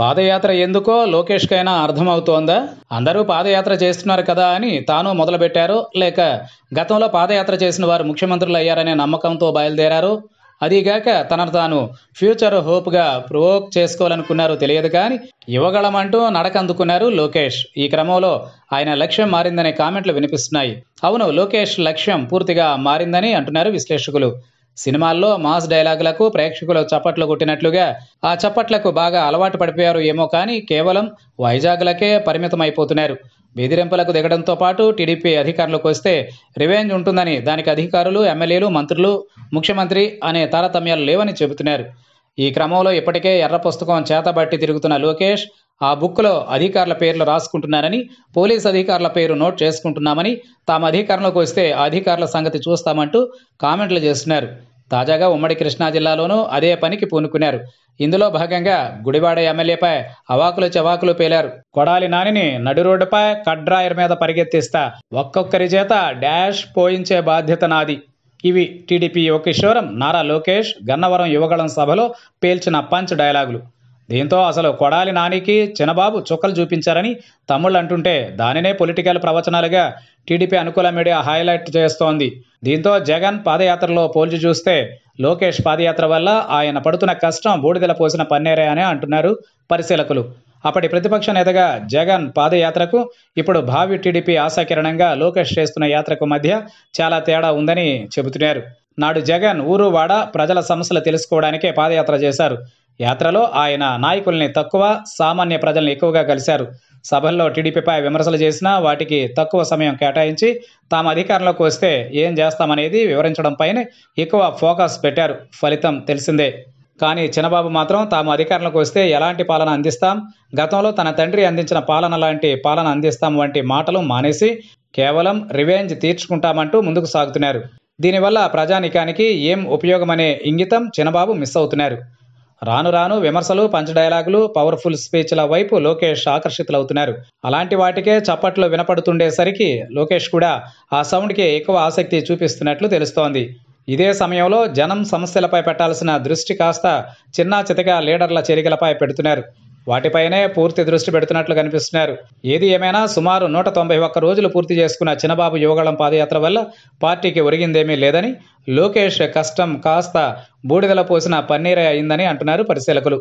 పాదయాత్ర ఎందుకో లోకేష్కైనా అర్థమవుతోందా అందరూ పాదయాత్ర చేస్తున్నారు కదా అని తాను మొదలుపెట్టారు లేక గతంలో పాదయాత్ర చేసిన వారు ముఖ్యమంత్రులు అయ్యారనే నమ్మకంతో బయలుదేరారు అదీగాక తనను తాను ఫ్యూచర్ హోప్గా ప్రోక్ చేసుకోవాలనుకున్నారు తెలియదు కానీ ఇవ్వగలమంటూ నడక అందుకున్నారు లోకేష్ ఈ క్రమంలో ఆయన లక్ష్యం మారిందనే కామెంట్లు వినిపిస్తున్నాయి అవును లోకేష్ లక్ష్యం పూర్తిగా మారిందని అంటున్నారు విశ్లేషకులు సినిమాల్లో మాస్ డైలాగులకు ప్రేక్షకులు చప్పట్లు కొట్టినట్లుగా ఆ చప్పట్లకు బాగా అలవాటు పడిపోయారు ఏమో కానీ కేవలం వైజాగ్లకే పరిమితమైపోతున్నారు బెదిరింపులకు దిగడంతో పాటు టీడీపీ అధికారులకు వస్తే రివెంజ్ ఉంటుందని దానికి అధికారులు ఎమ్మెల్యేలు మంత్రులు ముఖ్యమంత్రి అనే తారతమ్యాలు లేవని చెబుతున్నారు ఈ క్రమంలో ఇప్పటికే ఎర్ర పుస్తకం చేతబట్టి తిరుగుతున్న లోకేష్ ఆ బుక్లో అధికారుల పేర్లు రాసుకుంటున్నానని పోలీస్ అధికారుల పేరు నోట్ చేసుకుంటున్నామని తాము అధికారంలోకి వస్తే అధికారుల సంగతి చూస్తామంటూ కామెంట్లు చేస్తున్నారు తాజాగా ఉమ్మడి కృష్ణా జిల్లాలోనూ అదే పనికి పూనుకున్నారు ఇందులో భాగంగా గుడివాడ ఎమ్మెల్యేపై అవాకులు చవాకులు పేలారు కొడాలి నానిని నడు రోడ్డుపై కడ్రాయర్ మీద పరిగెత్తిస్తా ఒక్కొక్కరి చేత డాష్ పోయించే బాధ్యత నాది ఇవి టీడీపీ యువకిషోరం నారా లోకేష్ గన్నవరం యువగళం సభలో పేల్చిన పంచ్ డైలాగులు దీంతో అసలు కొడాలి నానికి చిన్నబాబు చుక్కలు చూపించారని తమ్ముళ్ళు అంటుంటే దానినే పొలిటికల్ ప్రవచనాలుగా టీడీపీ అనుకూల మీడియా హైలైట్ చేస్తోంది దీంతో జగన్ పాదయాత్రలో పోల్చి చూస్తే లోకేష్ పాదయాత్ర వల్ల ఆయన పడుతున్న కష్టం బూడిదల పోసిన పన్నేరే అని అంటున్నారు పరిశీలకులు అప్పటి ప్రతిపక్ష నేతగా జగన్ పాదయాత్రకు ఇప్పుడు భావి టీడీపీ ఆశాకిరణంగా లోకేష్ చేస్తున్న యాత్రకు మధ్య చాలా తేడా ఉందని చెబుతున్నారు నాడు జగన్ ఊరు వాడ ప్రజల సమస్యలు తెలుసుకోవడానికే పాదయాత్ర చేశారు యాత్రలో ఆయన నాయకుల్ని తక్కువ సామాన్య ప్రజల్ని ఎక్కువగా కలిశారు సభల్లో టీడీపీపై విమర్శలు చేసినా వాటికి తక్కువ సమయం కేటాయించి తాము అధికారంలోకి వస్తే ఏం చేస్తామనేది వివరించడంపైనే ఎక్కువ ఫోకస్ పెట్టారు ఫలితం తెలిసిందే కానీ చిన్నబాబు మాత్రం తాము అధికారంలోకి వస్తే ఎలాంటి పాలన అందిస్తాం గతంలో తన తండ్రి అందించిన పాలన లాంటి పాలన అందిస్తాం వంటి మాటలు మానేసి కేవలం రివెంజ్ తీర్చుకుంటామంటూ ముందుకు సాగుతున్నారు దీనివల్ల ప్రజానికానికి ఏం ఉపయోగమనే ఇంగితం చిన్నబాబు మిస్ అవుతున్నారు రాను రాను విమర్శలు పంచ డైలాగులు పవర్ఫుల్ స్పీచ్ల వైపు లోకేష్ ఆకర్షితులవుతున్నారు అలాంటి వాటికే చప్పట్లు వినపడుతుండేసరికి లోకేష్ కూడా ఆ సౌండ్కి ఎక్కువ ఆసక్తి చూపిస్తున్నట్లు తెలుస్తోంది ఇదే సమయంలో జనం సమస్యలపై పెట్టాల్సిన దృష్టి కాస్త చిన్నా చితగా లీడర్ల చేరికలపై పెడుతున్నారు వాటిపైనే పూర్తి దృష్టి పెడుతున్నట్లు కనిపిస్తున్నారు ఏది ఏమైనా సుమారు నూట తొంభై ఒక్క రోజులు పూర్తి చేసుకున్న చిన్నబాబు యువగళం పాదయాత్ర వల్ల పార్టీకి ఒరిగిందేమీ లేదని లోకేష్ కష్టం కాస్త బూడిదల పోసిన పన్నీరే అయిందని అంటున్నారు పరిశీలకులు